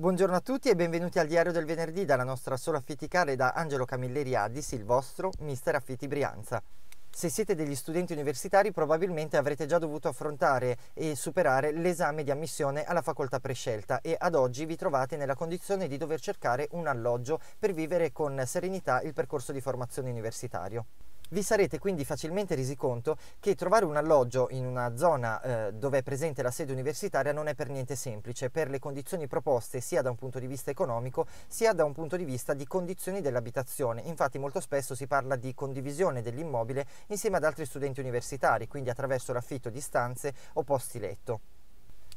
Buongiorno a tutti e benvenuti al Diario del Venerdì dalla nostra sola affitticare da Angelo Camilleri Camilleriadis, il vostro Mister Affitti Brianza. Se siete degli studenti universitari probabilmente avrete già dovuto affrontare e superare l'esame di ammissione alla facoltà prescelta e ad oggi vi trovate nella condizione di dover cercare un alloggio per vivere con serenità il percorso di formazione universitario. Vi sarete quindi facilmente resi conto che trovare un alloggio in una zona eh, dove è presente la sede universitaria non è per niente semplice per le condizioni proposte sia da un punto di vista economico sia da un punto di vista di condizioni dell'abitazione. Infatti molto spesso si parla di condivisione dell'immobile insieme ad altri studenti universitari, quindi attraverso l'affitto di stanze o posti letto.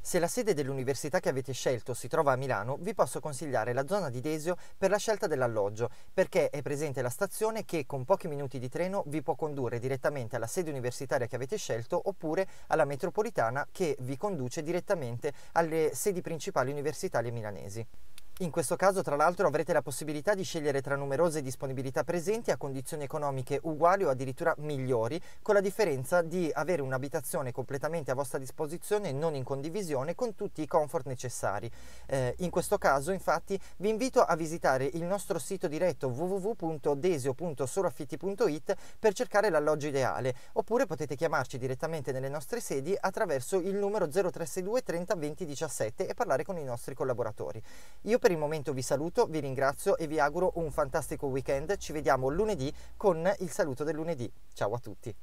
Se la sede dell'università che avete scelto si trova a Milano, vi posso consigliare la zona di Desio per la scelta dell'alloggio, perché è presente la stazione che con pochi minuti di treno vi può condurre direttamente alla sede universitaria che avete scelto oppure alla metropolitana che vi conduce direttamente alle sedi principali universitarie milanesi. In questo caso, tra l'altro, avrete la possibilità di scegliere tra numerose disponibilità presenti a condizioni economiche uguali o addirittura migliori, con la differenza di avere un'abitazione completamente a vostra disposizione e non in condivisione con tutti i comfort necessari. Eh, in questo caso, infatti, vi invito a visitare il nostro sito diretto www.desio.soloaffitti.it per cercare l'alloggio ideale, oppure potete chiamarci direttamente nelle nostre sedi attraverso il numero 0362 30 20 17 e parlare con i nostri collaboratori. Io per per il momento vi saluto, vi ringrazio e vi auguro un fantastico weekend. Ci vediamo lunedì con il saluto del lunedì. Ciao a tutti.